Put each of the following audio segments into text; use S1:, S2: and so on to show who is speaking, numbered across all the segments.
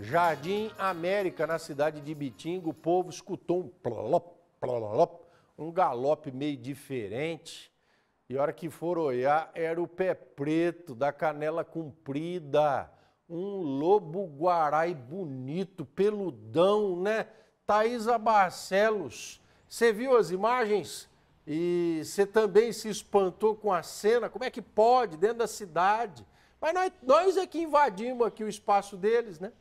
S1: Jardim América, na cidade de Bitinga, o povo escutou um plop, plop, um galope meio diferente. E a hora que for olhar, era o pé preto, da canela comprida, um lobo guarai bonito, peludão, né? Thaisa Barcelos, você viu as imagens? E você também se espantou com a cena? Como é que pode, dentro da cidade? Mas nós, nós é que invadimos aqui o espaço deles, né?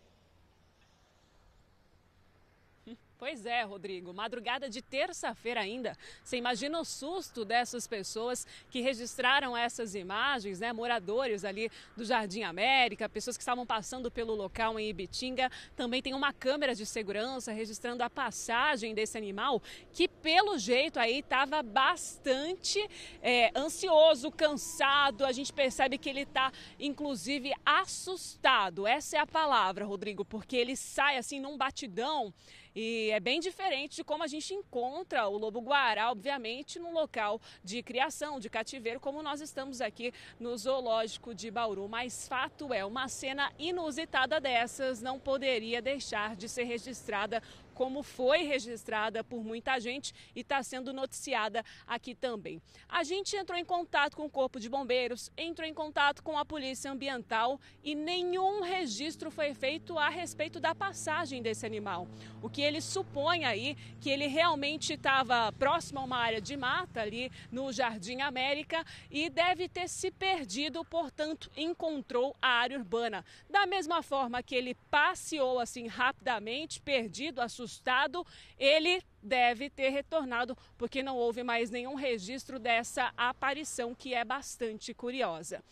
S2: Pois é, Rodrigo. Madrugada de terça-feira ainda. Você imagina o susto dessas pessoas que registraram essas imagens, né? Moradores ali do Jardim América, pessoas que estavam passando pelo local em Ibitinga. Também tem uma câmera de segurança registrando a passagem desse animal que, pelo jeito, aí estava bastante é, ansioso, cansado. A gente percebe que ele está, inclusive, assustado. Essa é a palavra, Rodrigo, porque ele sai assim num batidão. E é bem diferente de como a gente encontra o lobo-guará, obviamente, num local de criação, de cativeiro, como nós estamos aqui no Zoológico de Bauru. Mas fato é, uma cena inusitada dessas não poderia deixar de ser registrada como foi registrada por muita gente e está sendo noticiada aqui também. A gente entrou em contato com o Corpo de Bombeiros, entrou em contato com a Polícia Ambiental e nenhum registro foi feito a respeito da passagem desse animal. O que ele supõe aí que ele realmente estava próximo a uma área de mata ali no Jardim América e deve ter se perdido, portanto, encontrou a área urbana. Da mesma forma que ele passeou assim rapidamente, perdido, assustado, ele deve ter retornado, porque não houve mais nenhum registro dessa aparição, que é bastante curiosa.